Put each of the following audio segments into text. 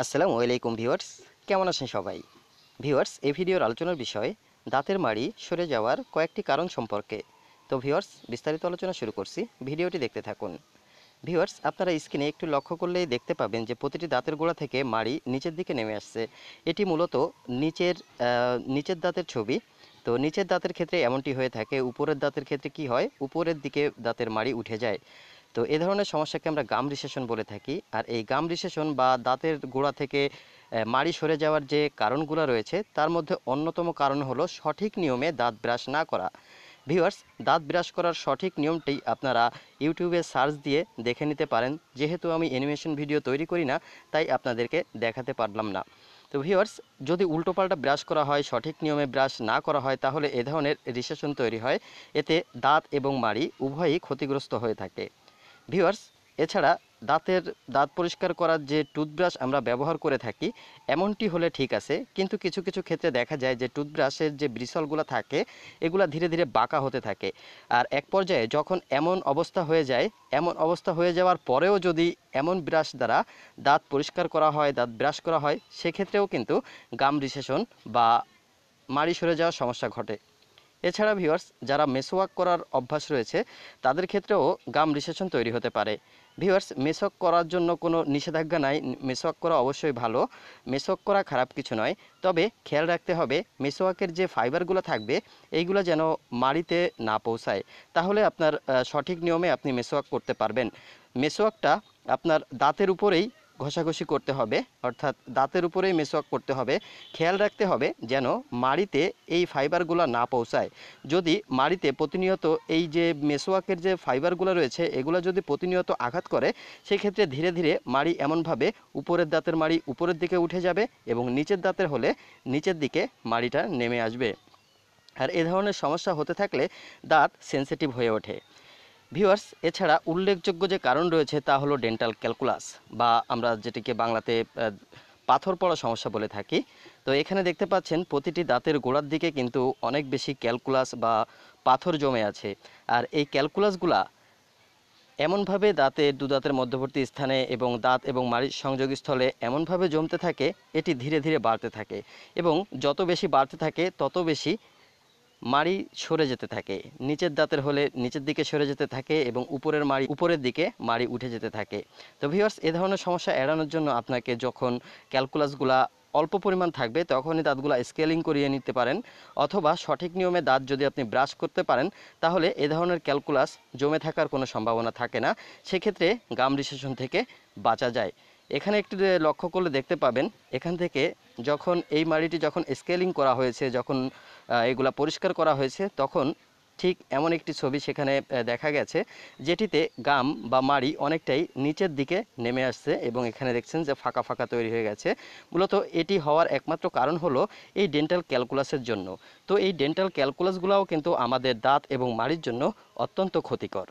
আসসালামু আলাইকুম ভিউয়ার্স কেমন আছেন সবাই ভিউয়ার্স এই ভিডিওর আলোচনার বিষয় দাঁতের মাড়ি সরে যাওয়ার কয়েকটি কারণ সম্পর্কে তো ভিউয়ার্স বিস্তারিত আলোচনা শুরু করছি ভিডিওটি দেখতে থাকুন ভিউয়ার্স আপনারা স্ক্রিনে একটু লক্ষ্য করলেই দেখতে পাবেন যে প্রতিটি দাঁতের গোড়া থেকে মাড়ি নিচের দিকে নেমে আসছে এটি মূলত নিচের নিচের দাঁতের ছবি তো নিচের দাঁতের ক্ষেত্রে এমনটি হয়ে থাকে উপরের দাঁতের ক্ষেত্রে কি হয় উপরের দিকে দাঁতের মাড়ি উঠে যায় তো এ ধরনের সমস্যাকে আমরা গাম রিসেশন বলে থাকি আর এই গাম রিসেশন বা দাঁতের গোড়া থেকে মাড়ি সরে যাওয়ার যে কারণগুলো রয়েছে তার মধ্যে অন্যতম কারণ হলো সঠিক নিয়মে দাঁত ব্রাশ না করা ভিউয়ার্স দাঁত ব্রাশ করার সঠিক নিয়মটি আপনারা ইউটিউবে সার্চ দিয়ে দেখে নিতে পারেন যেহেতু আমি অ্যানিমেশন ভিডিও তৈরি করি না তাই আপনাদেরকে দেখাতে পারলাম না তো ভিউয়ার্স যদি উল্টোপাল্টা ব্রাশ করা হয় সঠিক নিয়মে ব্রাশ না করা হয় তাহলে এ ধরনের রিসেশন তৈরি হয় এতে দাঁত এবং মাড়ি উভয়ই ক্ষতিগ্রস্ত হয়ে থাকে ভিউয়ার্স এছাড়া দাঁতের দাঁত পরিষ্কার করার যে টুথব্রাশ আমরা ব্যবহার করে থাকি এমনটি হলে ঠিক আছে কিন্তু কিছু কিছু ক্ষেত্রে দেখা যায় যে টুথব্রাশের যে ব্রিসলগুলো থাকে এগুলো ধীরে ধীরে বাঁকা হতে থাকে আর এক পর্যায়ে যখন এমন অবস্থা হয়ে যায় এমন অবস্থা হয়ে যাওয়ার পরেও যদি এমন ব্রাশ দ্বারা দাঁত পরিষ্কার করা হয় দাঁত ব্রাশ করা হয় সেক্ষেত্রেও কিন্তু গাম রিসেশন বা মাড়ি সরে যাওয়ার সমস্যা ঘটে এছাড়া ভিউয়ার্স যারা মেসওয়াক করার অভ্যাস রয়েছে তাদের ক্ষেত্রেও গাম রিসেশন তৈরি হতে পারে ভিউয়ার্স মেসক করার জন্য কোনো নিষেধাজ্ঞা নাই মেসওয়াক করা অবশ্যই ভালো মেসোয়াক করা খারাপ কিছু নয় তবে খেয়াল রাখতে হবে মেসওয়াকের যে ফাইবারগুলো থাকবে এইগুলো যেন মাড়িতে না পৌঁছায় তাহলে আপনার সঠিক নিয়মে আপনি মেসওয়াক করতে পারবেন মেসওয়াকটা আপনার দাঁতের উপরেই ঘষাঘষি করতে হবে অর্থাৎ দাঁতের উপরেই মেসওয়াক করতে হবে খেয়াল রাখতে হবে যেন মাড়িতে এই ফাইবারগুলো না পৌঁছায় যদি মাড়িতে প্রতিনিয়ত এই যে মেসওয়াকের যে ফাইবারগুলো রয়েছে এগুলো যদি প্রতিনিয়ত আঘাত করে সেক্ষেত্রে ধীরে ধীরে মাড়ি এমনভাবে উপরের দাঁতের মাড়ি উপরের দিকে উঠে যাবে এবং নিচের দাঁতের হলে নিচের দিকে মাড়িটা নেমে আসবে আর এ ধরনের সমস্যা হতে থাকলে দাঁত সেন্সিটিভ হয়ে ওঠে ভিউয়ার্স এছাড়া উল্লেখযোগ্য যে কারণ রয়েছে তা হলো ডেন্টাল ক্যালকুলাস বা আমরা যেটিকে বাংলাতে পাথর পড়া সমস্যা বলে থাকি তো এখানে দেখতে পাচ্ছেন প্রতিটি দাঁতের গোড়ার দিকে কিন্তু অনেক বেশি ক্যালকুলাস বা পাথর জমে আছে আর এই ক্যালকুলাসগুলা এমনভাবে দাঁতে দু দাঁতের মধ্যবর্তী স্থানে এবং দাঁত এবং মাড়ির সংযোগস্থলে এমনভাবে জমতে থাকে এটি ধীরে ধীরে বাড়তে থাকে এবং যত বেশি বাড়তে থাকে তত বেশি মাড়ি সরে যেতে থাকে নিচের দাঁতের হলে নিচের দিকে সরে যেতে থাকে এবং উপরের মাড়ি উপরের দিকে মাড়ি উঠে যেতে থাকে তো ভিওর্স এ ধরনের সমস্যা এড়ানোর জন্য আপনাকে যখন ক্যালকুলাসগুলা অল্প পরিমাণ থাকবে তখনই দাঁতগুলা স্কেলিং করিয়ে নিতে পারেন অথবা সঠিক নিয়মে দাঁত যদি আপনি ব্রাশ করতে পারেন তাহলে এ ধরনের ক্যালকুলাস জমে থাকার কোনো সম্ভাবনা থাকে না সেক্ষেত্রে গাম রিসেশন থেকে বাঁচা যায় এখানে একটু লক্ষ্য করলে দেখতে পাবেন এখান থেকে যখন এই মাড়িটি যখন স্কেলিং করা হয়েছে যখন এগুলা পরিষ্কার করা হয়েছে তখন ঠিক এমন একটি ছবি সেখানে দেখা গেছে যেটিতে গাম বা মাড়ি অনেকটাই নিচের দিকে নেমে আসছে এবং এখানে দেখছেন যে ফাঁকা ফাঁকা তৈরি হয়ে গেছে মূলত এটি হওয়ার একমাত্র কারণ হলো এই ডেন্টাল ক্যালকুলাসের জন্য তো এই ডেন্টাল ক্যালকুলাসগুলোও কিন্তু আমাদের দাঁত এবং মাড়ির জন্য অত্যন্ত ক্ষতিকর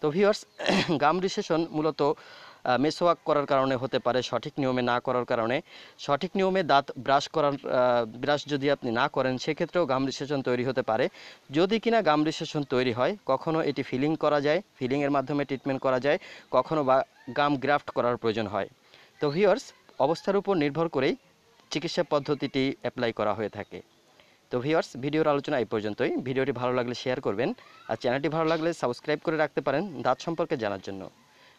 তো ভিওর্স গাম রিসেশন মূলত মেসোয়াক করার কারণে হতে পারে সঠিক নিয়মে না করার কারণে সঠিক নিয়মে দাঁত ব্রাশ করার ব্রাশ যদি আপনি না করেন সেক্ষেত্রেও গাম রিসেশন তৈরি হতে পারে যদি কিনা গাম রিসেশন তৈরি হয় কখনও এটি ফিলিং করা যায় ফিলিংয়ের মাধ্যমে ট্রিটমেন্ট করা যায় কখনও বা গাম গ্রাফট করার প্রয়োজন হয় তো ভিওর্স অবস্থার উপর নির্ভর করেই চিকিৎসা পদ্ধতিটি অ্যাপ্লাই করা হয়ে থাকে তো ভিওর্স ভিডিওর আলোচনা এই পর্যন্তই ভিডিওটি ভালো লাগলে শেয়ার করবেন আর চ্যানেলটি ভালো লাগলে সাবস্ক্রাইব করে রাখতে পারেন দাঁত সম্পর্কে জানার জন্য